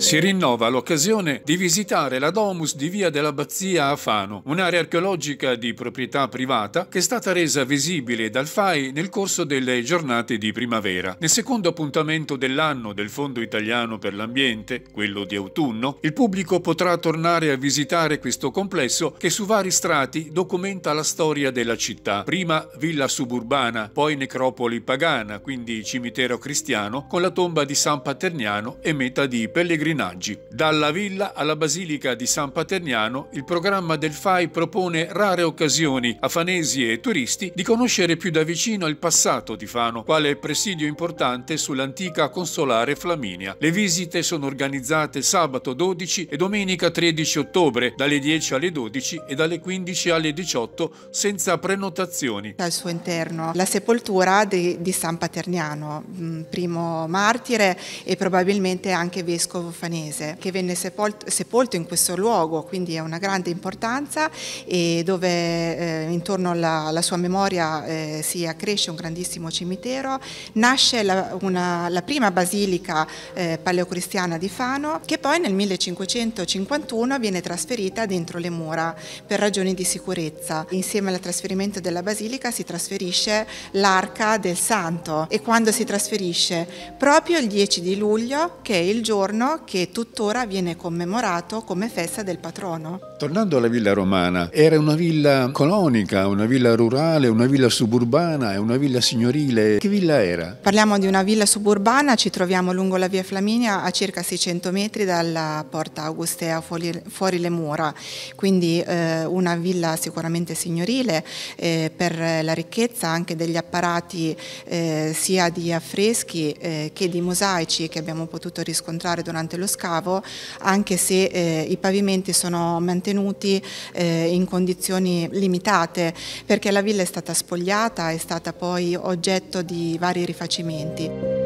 Si rinnova l'occasione di visitare la Domus di Via dell'Abbazia a Fano, un'area archeologica di proprietà privata che è stata resa visibile dal FAI nel corso delle giornate di primavera. Nel secondo appuntamento dell'anno del Fondo Italiano per l'Ambiente, quello di autunno, il pubblico potrà tornare a visitare questo complesso che su vari strati documenta la storia della città. Prima villa suburbana, poi necropoli pagana, quindi cimitero cristiano, con la tomba di San Paterniano e meta di pellegrini Morinaggi. Dalla villa alla Basilica di San Paterniano, il programma del FAI propone rare occasioni a fanesi e turisti di conoscere più da vicino il passato di Fano, quale presidio importante sull'antica consolare Flaminia. Le visite sono organizzate sabato 12 e domenica 13 ottobre, dalle 10 alle 12 e dalle 15 alle 18, senza prenotazioni. Al suo interno la sepoltura di, di San Paterniano, mm, primo martire e probabilmente anche vescovo Stefanese che venne sepolto, sepolto, in questo luogo, quindi è una grande importanza e dove eh, intorno alla, alla, sua memoria eh, si accresce un grandissimo cimitero. Nasce la, una, la prima basilica eh, paleocristiana di Fano che poi nel 1551 viene trasferita dentro le mura per ragioni di sicurezza. Insieme al trasferimento della basilica si trasferisce l'arca del santo e quando si trasferisce? Proprio il 10 di luglio che è il giorno che tuttora viene commemorato come festa del patrono. Tornando alla villa romana, era una villa colonica, una villa rurale, una villa suburbana, una villa signorile. Che villa era? Parliamo di una villa suburbana, ci troviamo lungo la via Flaminia a circa 600 metri dalla porta Augustea fuori, fuori le mura, quindi eh, una villa sicuramente signorile eh, per la ricchezza anche degli apparati eh, sia di affreschi eh, che di mosaici che abbiamo potuto riscontrare durante durante lo scavo, anche se eh, i pavimenti sono mantenuti eh, in condizioni limitate, perché la villa è stata spogliata, è stata poi oggetto di vari rifacimenti.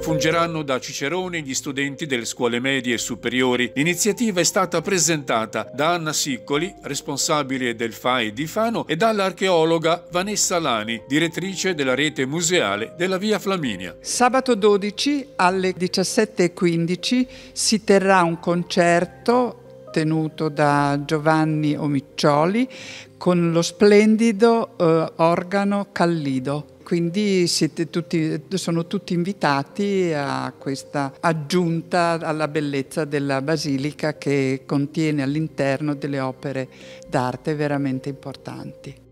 Fungeranno da ciceroni gli studenti delle scuole medie e superiori. L'iniziativa è stata presentata da Anna Siccoli, responsabile del FAI di Fano, e dall'archeologa Vanessa Lani, direttrice della rete museale della Via Flaminia. Sabato 12 alle 17.15 si terrà un concerto tenuto da Giovanni Omiccioli con lo splendido eh, organo Callido quindi tutti, sono tutti invitati a questa aggiunta alla bellezza della basilica che contiene all'interno delle opere d'arte veramente importanti.